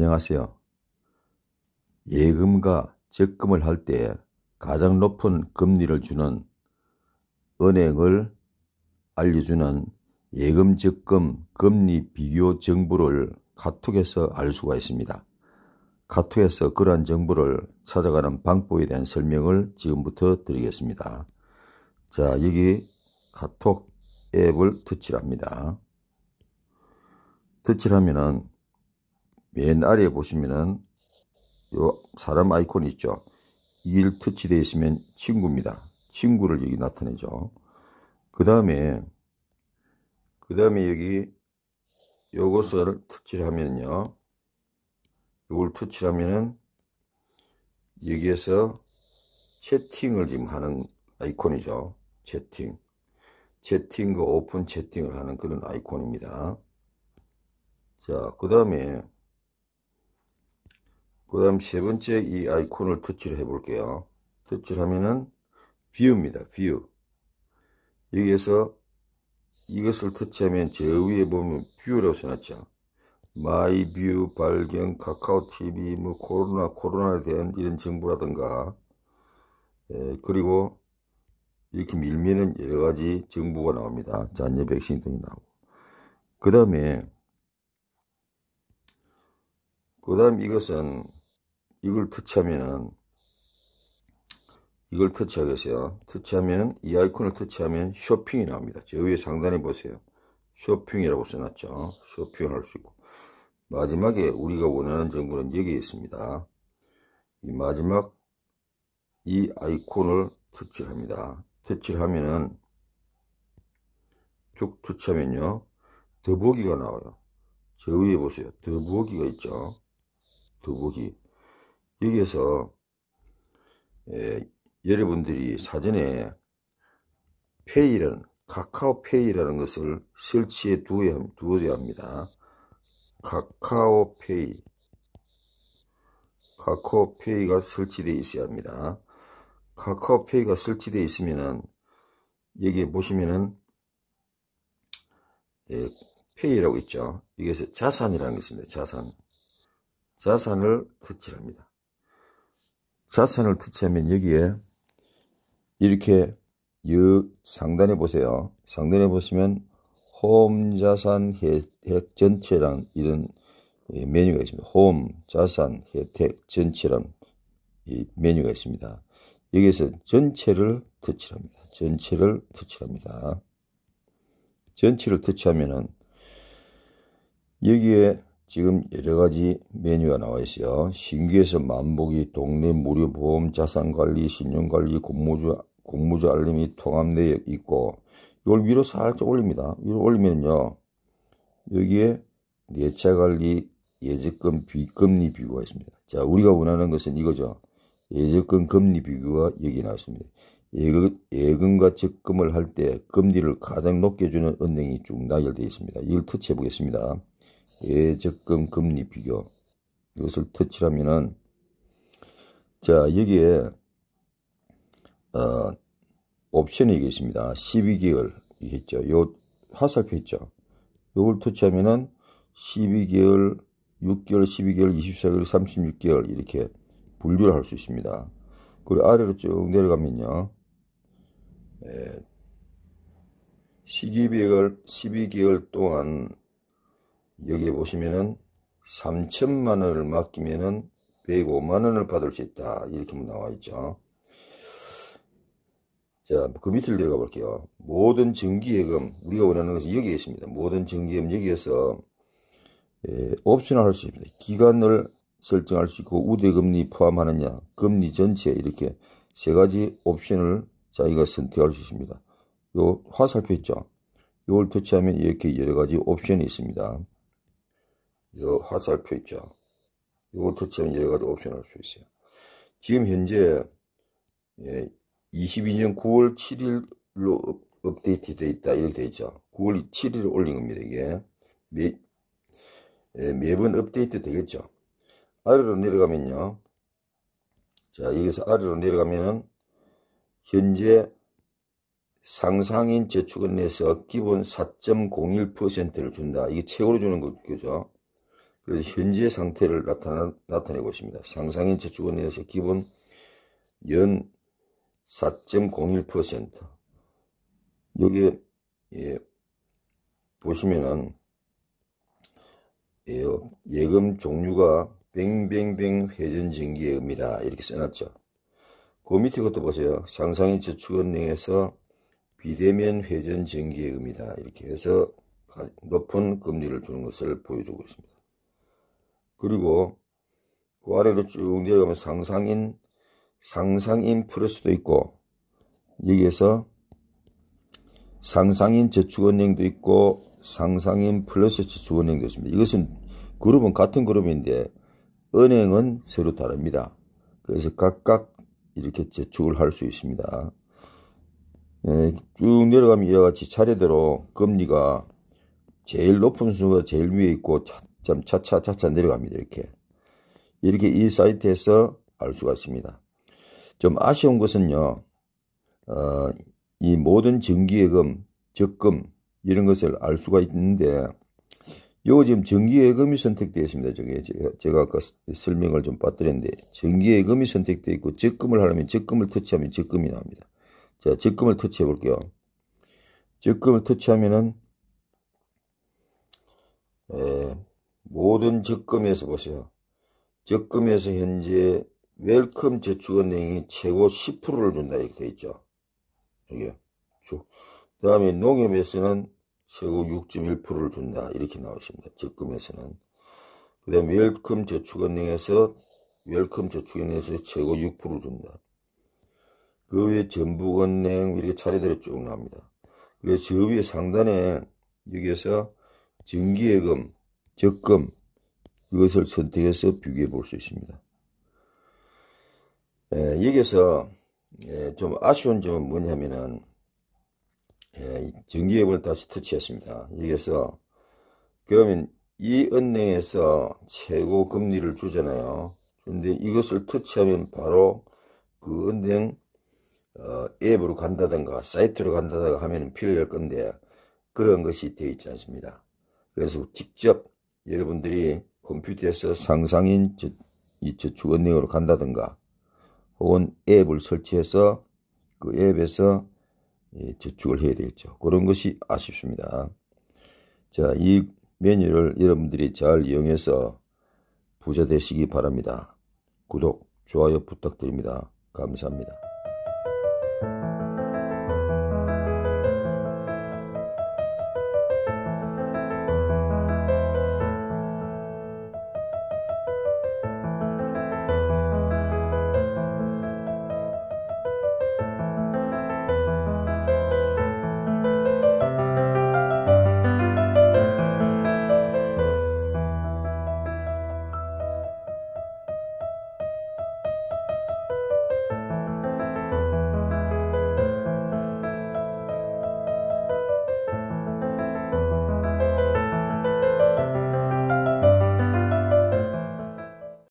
안녕하세요. 예금과 적금을 할 때 가장 높은 금리를 주는 은행을 알려주는 예금 적금 금리 비교 정보를 카톡에서 알 수가 있습니다. 카톡에서 그러한 정보를 찾아가는 방법에 대한 설명을 지금부터 드리겠습니다. 자, 여기 카톡 앱을 터치합니다. 터치하면은 맨 아래에 보시면은 요 사람 아이콘 있죠. 1 터치되어 있으면 친구입니다. 친구를 여기 나타내죠. 그 다음에 그 다음에 여기 요것을 터치를 하면요. 요걸 터치를 하면은 여기에서 채팅을 지금 하는 아이콘이죠. 채팅. 채팅과 그 오픈 채팅을 하는 그런 아이콘입니다. 자, 그 다음에 그 다음 세 번째 이 아이콘을 터치를 해 볼게요 터치를 하면은 뷰입니다 뷰 여기에서 이것을 터치하면 제 위에 보면 뷰라고 써놨죠 마이뷰 발견 카카오TV 뭐 코로나 코로나에 대한 이런 정보라든가 예, 그리고 이렇게 밀면은 여러가지 정보가 나옵니다 잔여 백신 등이 나오고 그 다음에 그 다음 이것은 이걸 터치하면은 이걸 터치하겠어요. 터치하면 이 아이콘을 터치하면 쇼핑이 나옵니다. 제 위에 상단에 보세요. 쇼핑이라고 써놨죠. 쇼핑을 할 수 있고 마지막에 우리가 원하는 정보는 여기에 있습니다. 이 마지막 이 아이콘을 터치를 합니다. 터치를 하면은 툭 터치하면요. 더보기가 나와요. 저 위에 보세요. 더보기가 있죠. 더보기. 여기에서 예, 여러분들이 사전에 페이라는 카카오페이라는 것을 설치해 두어야, 두어야 합니다. 카카오페이 카카오페이가 설치되어 있어야 합니다. 카카오페이가 설치되어 있으면은 여기 보시면은 예, 페이라고 있죠. 이것서 자산이라는 것입니다. 자산. 자산을 터치합니다. 자산을 터치하면 여기에 이렇게 역 상단에 보세요. 상단에 보시면 홈 자산 혜택 전체란 이런 예, 메뉴가 있습니다. 홈 자산 혜택 전체란 이 메뉴가 있습니다. 여기서 에 전체를 터치합니다. 전체를 터치합니다. 전체를 터치하면은 여기에 지금 여러가지 메뉴가 나와 있어요. 신규에서 만보기, 동네 무료 보험, 자산관리, 신용관리, 공모주, 공모주 알림이 통합되어 있고 이걸 위로 살짝 올립니다. 위로 올리면요. 여기에 내차관리, 예적금, 비금리 비교가 있습니다. 자, 우리가 원하는 것은 이거죠. 예적금 금리 비교가 여기 나왔습니다. 예금, 과 적금을 할 때 금리를 가장 높게 주는 은행이 쭉 나열되어 있습니다. 이걸 터치해 보겠습니다. 예적금 금리 비교 이것을 터치하면은 자 여기에 어, 옵션이 있습니다. 12개월 이죠요 화살표 있죠. 요걸 터치하면은 12개월, 6개월, 12개월, 24개월, 36개월 이렇게 분류를 할 수 있습니다. 그리고 아래로 쭉 내려가면요. 예, 시기별을 12개월 동안 여기에 보시면은 3천만 원을 맡기면은 105만 원을 받을 수 있다. 이렇게 뭐 나와 있죠. 자, 그 밑을 내려가 볼게요. 모든 정기예금, 우리가 원하는 것은 여기에 있습니다. 모든 정기예금 여기에서 예, 옵션을 할 수 있습니다. 기간을 설정할 수 있고 우대금리 포함하느냐, 금리 전체 이렇게 세 가지 옵션을 자기가 선택할 수 있습니다. 요 화살표 있죠? 이걸 터치하면 이렇게 여러 가지 옵션이 있습니다. 요 화살표 있죠. 요것도 치면 여기가 옵션 할 수 있어요. 지금 현재 예, 22년 9월 7일로 업데이트 되어 있다 이렇게 되어 있죠. 9월 7일에 올린 겁니다. 이게 매, 예, 매번 업데이트 되겠죠. 아래로 내려가면요. 자 여기서 아래로 내려가면 현재 상상인 재축은 내서 기본 4.01%를 준다. 이게 최고로 주는 거죠. 현재 상태를 나타나, 나타내고 있습니다. 상상인 저축은 내에서 기본 연4.01% 여기에 예, 보시면은 예, 예금 종류가 뱅뱅뱅 회전증기예금이다 이렇게 써놨죠. 그 밑에 것도 보세요. 상상인 저축은행에서 비대면 회전전기예금이다 이렇게 해서 높은 금리를 주는 것을 보여주고 있습니다. 그리고 그 아래로 쭉 내려가면 상상인 상상인 플러스도 있고 여기에서 상상인 저축은행도 있고 상상인 플러스 저축은행도 있습니다. 이것은 그룹은 같은 그룹인데 은행은 서로 다릅니다. 그래서 각각 이렇게 저축을 할 수 있습니다. 예, 쭉 내려가면 이와 같이 차례대로 금리가 제일 높은 순서가 제일 위에 있고 점 차차 차차 내려갑니다. 이렇게. 이렇게 이 사이트에서 알 수가 있습니다. 좀 아쉬운 것은요. 어, 이 모든 정기예금, 적금 이런 것을 알 수가 있는데 요거 지금 정기예금이 선택되어 있습니다. 저게 제가 아까 설명을 좀 빠뜨렸는데 정기예금이 선택되어 있고 적금을 하려면 적금을 터치하면 적금이 나옵니다. 자, 적금을 터치해 볼게요. 적금을 터치하면은 에, 모든 적금에서 보세요. 적금에서 현재 웰컴 저축은행이 최고 10%를 준다 이렇게 돼 있죠. 여기그 다음에 농협에서는 최고 6.1%를 준다 이렇게 나오십니다. 적금에서는. 그 다음에 웰컴 저축은행에서 웰컴 저축은행에서 최고 6%를 준다. 그외에 전북은행 이렇게 차례대로 쭉 나옵니다. 그래서 저 위에 상단에 여기에서 정기예금 적금 이것을 선택해서 비교해 볼 수 있습니다. 예, 여기서 예, 좀 아쉬운 점은 뭐냐면은 예, 정기예금을 다시 터치했습니다. 여기서 그러면 이 은행에서 최고 금리를 주잖아요. 그런데 이것을 터치하면 바로 그 은행 어, 앱으로 간다든가 사이트로 간다든가 하면 필요할 건데 그런 것이 되어 있지 않습니다. 그래서 직접 여러분들이 컴퓨터에서 상상인 저, 이 저축 은행으로 간다든가 혹은 앱을 설치해서 그 앱에서 예, 저축을 해야 되겠죠. 그런 것이 아쉽습니다. 자, 이 메뉴를 여러분들이 잘 이용해서 부자 되시기 바랍니다. 구독, 좋아요 부탁드립니다. 감사합니다.